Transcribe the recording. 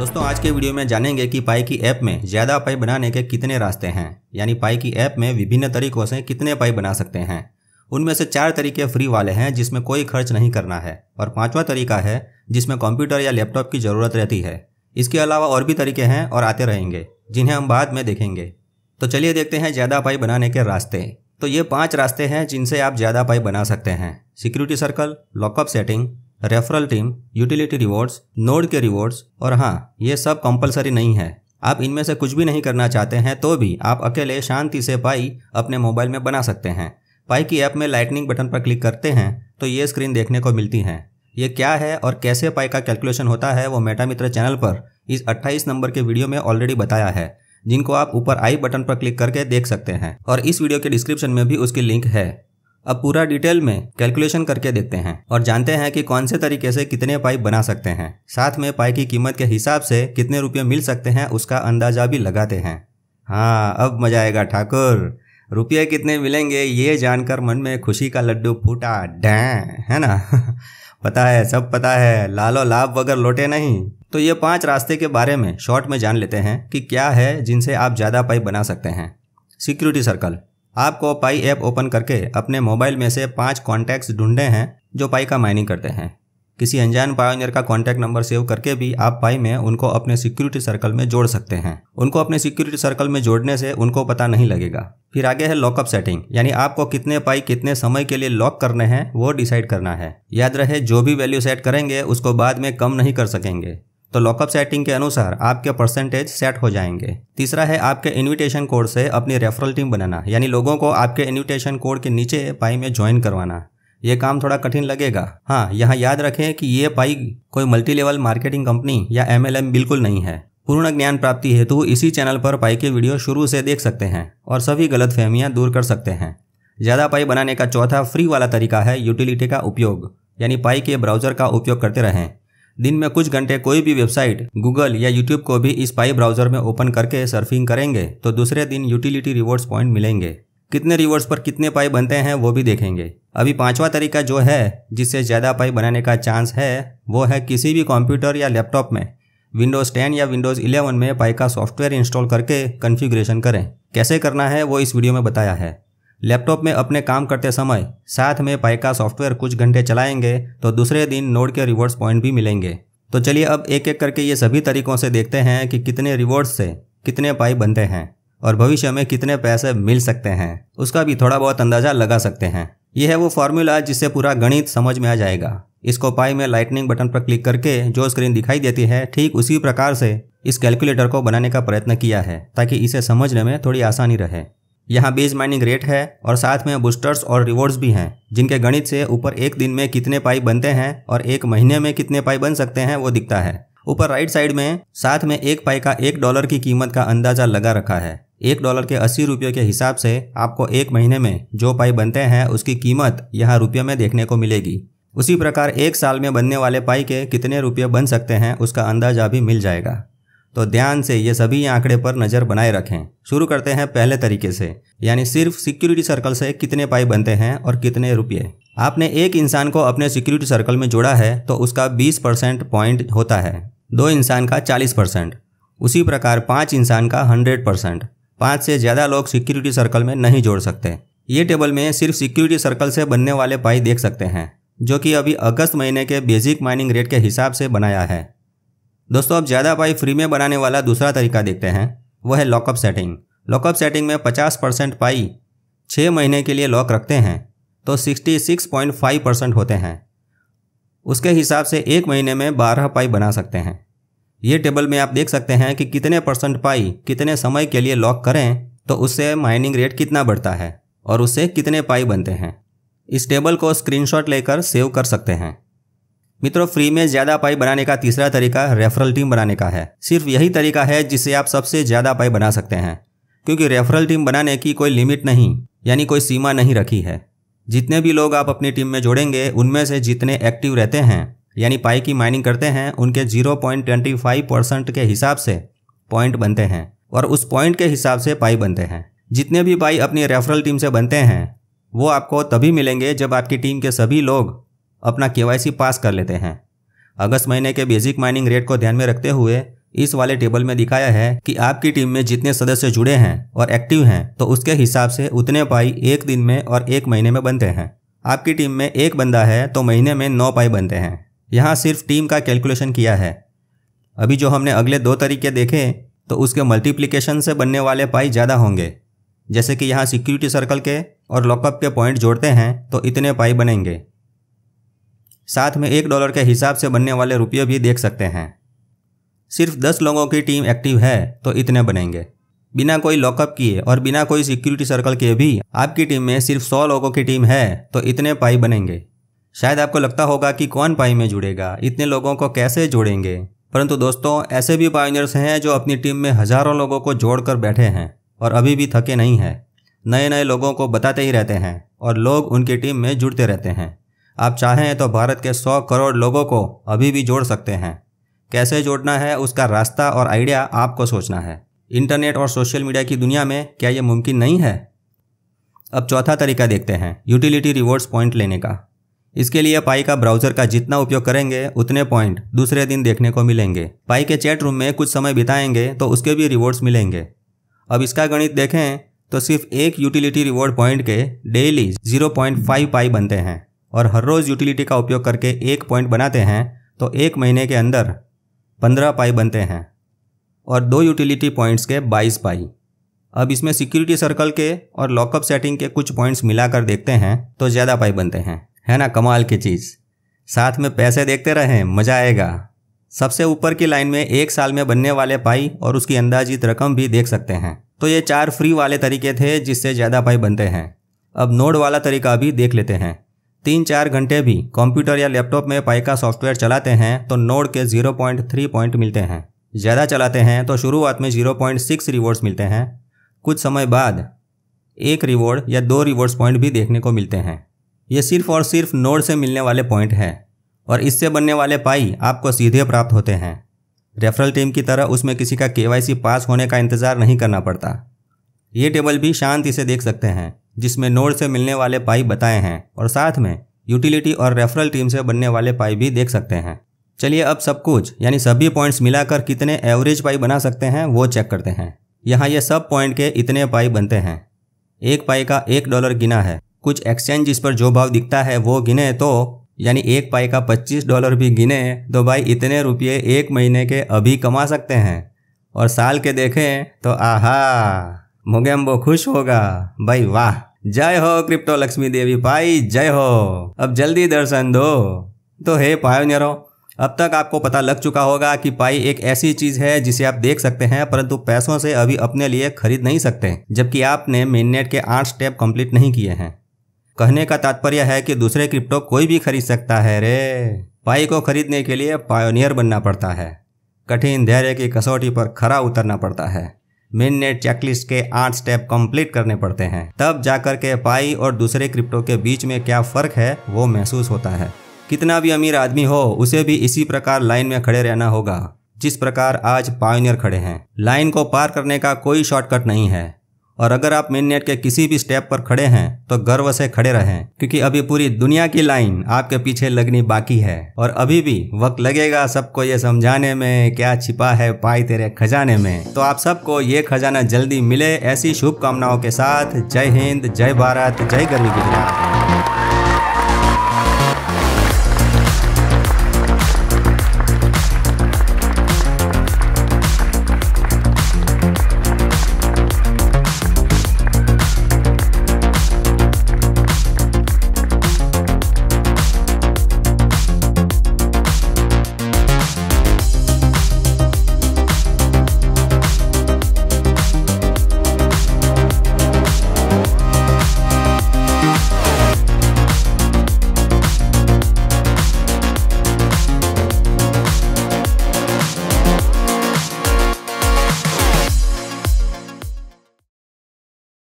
दोस्तों आज के वीडियो में जानेंगे कि पाई की ऐप में ज़्यादा पाई बनाने के कितने रास्ते हैं यानी पाई की ऐप में विभिन्न तरीकों से कितने पाई बना सकते हैं उनमें से चार तरीके फ्री वाले हैं जिसमें कोई खर्च नहीं करना है और पांचवा तरीका है जिसमें कंप्यूटर या लैपटॉप की ज़रूरत रहती है इसके अलावा और भी तरीके हैं और आते रहेंगे जिन्हें हम बाद में देखेंगे तो चलिए देखते हैं ज़्यादा पाई बनाने के रास्ते तो ये पाँच रास्ते हैं जिनसे आप ज़्यादा पाई बना सकते हैं security circle lockup setting referral team utility rewards node के रिवॉर्ड्स और हाँ ये सब कंपलसरी नहीं है आप इनमें से कुछ भी नहीं करना चाहते हैं तो भी आप अकेले शांति से पाई अपने मोबाइल में बना सकते हैं पाई की ऐप में लाइटनिंग बटन पर क्लिक करते हैं तो ये स्क्रीन देखने को मिलती है ये क्या है और कैसे पाई का कैलकुलेशन होता है वो मेटामित्र चैनल पर इस 28 नंबर के वीडियो में ऑलरेडी बताया है जिनको आप ऊपर आई बटन पर क्लिक करके देख सकते हैं और इस वीडियो के डिस्क्रिप्शन में भी उसकी लिंक है अब पूरा डिटेल में कैलकुलेशन करके देखते हैं और जानते हैं कि कौन से तरीके से कितने पाइप बना सकते हैं साथ में पाई की कीमत के हिसाब से कितने रुपये मिल सकते हैं उसका अंदाजा भी लगाते हैं हाँ अब मजा आएगा ठाकुर रुपये कितने मिलेंगे ये जानकर मन में खुशी का लड्डू फूटा डैं है ना पता है सब पता है लालो लाभ वगैरह लौटे नहीं तो ये पांच रास्ते के बारे में शॉर्ट में जान लेते हैं कि क्या है जिनसे आप ज़्यादा पाइप बना सकते हैं सिक्योरिटी सर्कल आपको पाई ऐप ओपन करके अपने मोबाइल में से पाँच कॉन्टैक्ट्स ढूंढे हैं जो पाई का माइनिंग करते हैं किसी अनजान पायोनियर का कॉन्टैक्ट नंबर सेव करके भी आप पाई में उनको अपने सिक्योरिटी सर्कल में जोड़ सकते हैं उनको अपने सिक्योरिटी सर्कल में जोड़ने से उनको पता नहीं लगेगा फिर आगे है लॉकअप सेटिंग यानी आपको कितने पाई कितने समय के लिए लॉक करने हैं वो डिसाइड करना है याद रहे जो भी वैल्यू सेट करेंगे उसको बाद में कम नहीं कर सकेंगे तो लॉकअप सेटिंग के अनुसार आपके परसेंटेज सेट हो जाएंगे तीसरा है आपके इनविटेशन कोड से अपनी रेफरल टीम बनाना यानी लोगों को आपके इनविटेशन कोड के नीचे पाई में ज्वाइन करवाना ये काम थोड़ा कठिन लगेगा हाँ यहाँ याद रखें कि ये पाई कोई मल्टी लेवल मार्केटिंग कंपनी या एम बिल्कुल नहीं है पूर्ण ज्ञान प्राप्ति हेतु इसी चैनल पर पाई के वीडियो शुरू से देख सकते हैं और सभी गलत फहमियाँ दूर कर सकते हैं ज़्यादा पाई बनाने का चौथा फ्री वाला तरीका है यूटिलिटी का उपयोग यानी पाई के ब्राउजर का उपयोग करते रहें दिन में कुछ घंटे कोई भी वेबसाइट गूगल या यूट्यूब को भी इस पाई ब्राउजर में ओपन करके सर्फिंग करेंगे तो दूसरे दिन यूटिलिटी रिवॉर्ड्स पॉइंट मिलेंगे कितने रिवॉर्ड्स पर कितने पाई बनते हैं वो भी देखेंगे अभी पांचवा तरीका जो है जिससे ज़्यादा पाई बनाने का चांस है वो है किसी भी कंप्यूटर या लैपटॉप में विंडोज़ 10 या विंडोज़ 11 में पाई का सॉफ्टवेयर इंस्टॉल करके कन्फिग्रेशन करें कैसे करना है वो इस वीडियो में बताया है लैपटॉप में अपने काम करते समय साथ में पाई का सॉफ्टवेयर कुछ घंटे चलाएंगे तो दूसरे दिन नोड के रिवर्स पॉइंट भी मिलेंगे तो चलिए अब एक एक करके ये सभी तरीकों से देखते हैं कि कितने रिवॉर्ड्स से कितने पाई बनते हैं और भविष्य में कितने पैसे मिल सकते हैं उसका भी थोड़ा बहुत अंदाज़ा लगा सकते हैं यह है वो फॉर्मूला जिससे पूरा गणित समझ में आ जाएगा इसको पाई में लाइटनिंग बटन पर क्लिक करके जो स्क्रीन दिखाई देती है ठीक उसी प्रकार से इस कैलकुलेटर को बनाने का प्रयत्न किया है ताकि इसे समझने में थोड़ी आसानी रहे यहाँ बीज माइनिंग रेट है और साथ में बूस्टर्स और रिवॉर्ड्स भी हैं जिनके गणित से ऊपर एक दिन में कितने पाई बनते हैं और एक महीने में कितने पाई बन सकते हैं वो दिखता है ऊपर राइट साइड में साथ में एक पाई का एक डॉलर की कीमत का अंदाजा लगा रखा है एक डॉलर के अस्सी रुपये के हिसाब से आपको एक महीने में जो पाई बनते हैं उसकी कीमत यहाँ रुपये में देखने को मिलेगी उसी प्रकार एक साल में बनने वाले पाई के कितने रुपये बन सकते हैं उसका अंदाजा भी मिल जाएगा तो ध्यान से ये सभी आंकड़े पर नज़र बनाए रखें शुरू करते हैं पहले तरीके से यानी सिर्फ सिक्योरिटी सर्कल से कितने पाई बनते हैं और कितने रुपये आपने एक इंसान को अपने सिक्योरिटी सर्कल में जोड़ा है तो उसका 20 परसेंट पॉइंट होता है दो इंसान का 40 परसेंट उसी प्रकार पाँच इंसान का 100 परसेंट पाँच से ज़्यादा लोग सिक्योरिटी सर्कल में नहीं जोड़ सकते ये टेबल में सिर्फ सिक्योरिटी सर्कल से बनने वाले पाई देख सकते हैं जो कि अभी अगस्त महीने के बेसिक माइनिंग रेट के हिसाब से बनाया है दोस्तों अब ज़्यादा पाई फ्री में बनाने वाला दूसरा तरीका देखते हैं वह है लॉकअप सेटिंग लॉकअप सेटिंग में 50 परसेंट पाई छः महीने के लिए लॉक रखते हैं तो 66.5 परसेंट होते हैं उसके हिसाब से एक महीने में 12 पाई बना सकते हैं ये टेबल में आप देख सकते हैं कि कितने परसेंट पाई कितने समय के लिए लॉक करें तो उससे माइनिंग रेट कितना बढ़ता है और उससे कितने पाई बनते हैं इस टेबल को स्क्रीनशॉट लेकर सेव कर सकते हैं मित्रों फ्री में ज्यादा पाई बनाने का तीसरा तरीका रेफरल टीम बनाने का है सिर्फ यही तरीका है जिससे आप सबसे ज्यादा पाई बना सकते हैं क्योंकि रेफरल टीम बनाने की कोई लिमिट नहीं यानी कोई सीमा नहीं रखी है जितने भी लोग आप अपनी टीम में जोड़ेंगे उनमें से जितने एक्टिव रहते हैं यानी पाई की माइनिंग करते हैं उनके zero point twenty five percent के हिसाब से पॉइंट बनते हैं और उस पॉइंट के हिसाब से पाई बनते हैं जितने भी पाई अपनी रेफरल टीम से बनते हैं वो आपको तभी मिलेंगे जब आपकी टीम के सभी लोग अपना के पास कर लेते हैं अगस्त महीने के बेसिक माइनिंग रेट को ध्यान में रखते हुए इस वाले टेबल में दिखाया है कि आपकी टीम में जितने सदस्य जुड़े हैं और एक्टिव हैं तो उसके हिसाब से उतने पाई एक दिन में और एक महीने में बनते हैं आपकी टीम में एक बंदा है तो महीने में नौ पाई बनते हैं यहाँ सिर्फ टीम का कैलकुलेशन किया है अभी जो हमने अगले दो तरीके देखे तो उसके मल्टीप्लीकेशन से बनने वाले पाई ज़्यादा होंगे जैसे कि यहाँ सिक्योरिटी सर्कल के और लॉकअप के पॉइंट जोड़ते हैं तो इतने पाई बनेंगे साथ में एक डॉलर के हिसाब से बनने वाले रुपये भी देख सकते हैं सिर्फ दस लोगों की टीम एक्टिव है तो इतने बनेंगे बिना कोई लॉकअप किए और बिना कोई सिक्योरिटी सर्कल के भी आपकी टीम में सिर्फ सौ लोगों की टीम है तो इतने पाई बनेंगे शायद आपको लगता होगा कि कौन पाई में जुड़ेगा इतने लोगों को कैसे जोड़ेंगे परंतु दोस्तों ऐसे भी पाइनियर्स हैं जो अपनी टीम में हजारों लोगों को जोड़कर बैठे हैं और अभी भी थके नहीं हैं नए नए लोगों को बताते ही रहते हैं और लोग उनकी टीम में जुड़ते रहते हैं आप चाहें तो भारत के 100 करोड़ लोगों को अभी भी जोड़ सकते हैं कैसे जोड़ना है उसका रास्ता और आइडिया आपको सोचना है इंटरनेट और सोशल मीडिया की दुनिया में क्या ये मुमकिन नहीं है अब चौथा तरीका देखते हैं यूटिलिटी रिवॉर्ड्स पॉइंट लेने का इसके लिए पाई का ब्राउजर का जितना उपयोग करेंगे उतने पॉइंट दूसरे दिन देखने को मिलेंगे पाई के चैट रूम में कुछ समय बिताएंगे तो उसके भी रिवॉर्ड्स मिलेंगे अब इसका गणित देखें तो सिर्फ एक यूटिलिटी रिवॉर्ड पॉइंट के डेली 0.5 पाई बनते हैं और हर रोज़ यूटिलिटी का उपयोग करके एक पॉइंट बनाते हैं तो एक महीने के अंदर पंद्रह पाई बनते हैं और दो यूटिलिटी पॉइंट्स के बाईस पाई अब इसमें सिक्योरिटी सर्कल के और लॉकअप सेटिंग के कुछ पॉइंट्स मिलाकर देखते हैं तो ज़्यादा पाई बनते हैं है ना कमाल की चीज़ साथ में पैसे देखते रहें मज़ा आएगा सबसे ऊपर की लाइन में एक साल में बनने वाले पाई और उसकी अंदाजित रकम भी देख सकते हैं तो ये चार फ्री वाले तरीके थे जिससे ज़्यादा पाई बनते हैं अब नोड वाला तरीका भी देख लेते हैं तीन चार घंटे भी कंप्यूटर या लैपटॉप में पाई का सॉफ्टवेयर चलाते हैं तो नोड के 0.3 पॉइंट मिलते हैं ज़्यादा चलाते हैं तो शुरुआत में 0.6 रिवॉर्ड्स मिलते हैं कुछ समय बाद एक रिवॉर्ड या दो रिवॉर्ड्स पॉइंट भी देखने को मिलते हैं ये सिर्फ और सिर्फ नोड से मिलने वाले पॉइंट हैं और इससे बनने वाले पाई आपको सीधे प्राप्त होते हैं रेफरल टीम की तरह उसमें किसी का केवाईसी पास होने का इंतज़ार नहीं करना पड़ता ये टेबल भी शांति से देख सकते हैं जिसमें नोड से मिलने वाले पाई बताए हैं और साथ में यूटिलिटी और रेफरल टीम से बनने वाले पाई भी देख सकते हैं चलिए अब सब कुछ यानी सभी पॉइंट्स मिलाकर कितने एवरेज पाई बना सकते हैं वो चेक करते हैं यहाँ ये सब पॉइंट के इतने पाई बनते हैं एक पाई का एक डॉलर गिना है कुछ एक्सचेंज इस पर जो भाव दिखता है वो गिने तो यानी एक पाई का 25 डॉलर भी गिने तो भाई इतने रुपये एक महीने के अभी कमा सकते हैं और साल के देखें तो आहा मोगेम्बो खुश होगा भाई वाह जय हो क्रिप्टो लक्ष्मी देवी पाई जय हो अब जल्दी दर्शन दो तो हे पायोनियरों अब तक आपको पता लग चुका होगा कि पाई एक ऐसी चीज है जिसे आप देख सकते हैं परंतु पैसों से अभी अपने लिए खरीद नहीं सकते जबकि आपने मेननेट के आठ स्टेप कंप्लीट नहीं किए हैं कहने का तात्पर्य है कि दूसरे क्रिप्टो कोई भी खरीद सकता है रे पाई को खरीदने के लिए पायोनियर बनना पड़ता है कठिन धैर्य की कसौटी पर खरा उतरना पड़ता है मिन नेट चेकलिस्ट के आठ स्टेप कंप्लीट करने पड़ते हैं तब जाकर के पाई और दूसरे क्रिप्टो के बीच में क्या फ़र्क है वो महसूस होता है कितना भी अमीर आदमी हो उसे भी इसी प्रकार लाइन में खड़े रहना होगा जिस प्रकार आज पायनियर खड़े हैं लाइन को पार करने का कोई शॉर्टकट नहीं है और अगर आप मिननेट के किसी भी स्टेप पर खड़े हैं तो गर्व से खड़े रहें क्योंकि अभी पूरी दुनिया की लाइन आपके पीछे लगनी बाकी है और अभी भी वक्त लगेगा सबको ये समझाने में क्या छिपा है पाई तेरे खजाने में तो आप सबको ये खजाना जल्दी मिले ऐसी शुभकामनाओं के साथ जय हिंद जय भारत जय गर्वी गुजरात